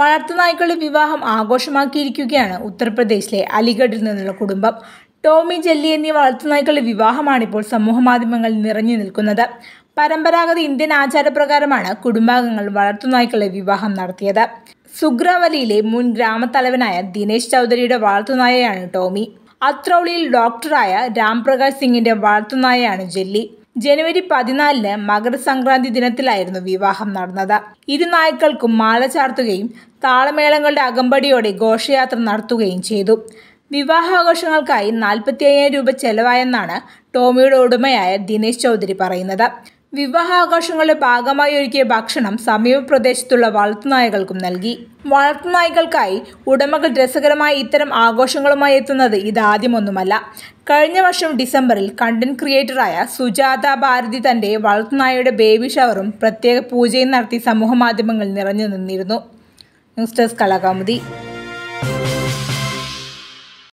വളർത്തുനായ്ക്കളുടെ വിവാഹം ആഘോഷമാക്കിയിരിക്കുകയാണ് ഉത്തർപ്രദേശിലെ അലിഗഡിൽ നിന്നുള്ള കുടുംബം ടോമി ജെല്ലി എന്നീ വളർത്തുനായ്ക്കളുടെ വിവാഹമാണിപ്പോൾ സമൂഹമാധ്യമങ്ങളിൽ നിറഞ്ഞു നിൽക്കുന്നത് പരമ്പരാഗത ഇന്ത്യൻ ആചാരപ്രകാരമാണ് കുടുംബാംഗങ്ങൾ വളർത്തുനായ്ക്കളെ വിവാഹം നടത്തിയത് സുഗ്രാവലിയിലെ മുൻ ഗ്രാമത്തലവനായ ദിനേശ് ചൗധരിയുടെ വളർത്തുനായയാണ് ടോമി അത്രൗളിയിൽ ഡോക്ടറായ രാംപ്രകാശ് സിംഗിന്റെ വളർത്തുനായയാണ് ജെല്ലി ജനുവരി പതിനാലിന് മകരസംക്രാന്തി ദിനത്തിലായിരുന്നു വിവാഹം നടന്നത് ഇരു നായ്ക്കൾക്കും മാല ചാർത്തുകയും താളമേളങ്ങളുടെ അകമ്പടിയോടെ ഘോഷയാത്ര നടത്തുകയും ചെയ്തു വിവാഹാഘോഷങ്ങൾക്കായി നാൽപ്പത്തി അയ്യായിരം രൂപ ചെലവായെന്നാണ് ടോമിയുടെ ഉടമയായ ദിനേശ് ചൗധരി പറയുന്നത് വിവാഹാഘോഷങ്ങളുടെ ഭാഗമായി ഒരുക്കിയ ഭക്ഷണം സമീപ പ്രദേശത്തുള്ള വളർത്തുനായകൾക്കും നൽകി വളർത്തുനായകൾക്കായി ഉടമകൾ രസകരമായ ഇത്തരം ആഘോഷങ്ങളുമായി എത്തുന്നത് ഇതാദ്യമൊന്നുമല്ല കഴിഞ്ഞ വർഷം ഡിസംബറിൽ കണ്ടന്റ് ക്രിയേറ്ററായ സുജാത ഭാരതി തൻ്റെ വളർത്തുനായയുടെ ബേബി ഷവറും പ്രത്യേക പൂജയും നടത്തി സമൂഹമാധ്യമങ്ങളിൽ നിറഞ്ഞു നിന്നിരുന്നു ന്യൂസ് ഡെസ്ക് കലാകാമുദി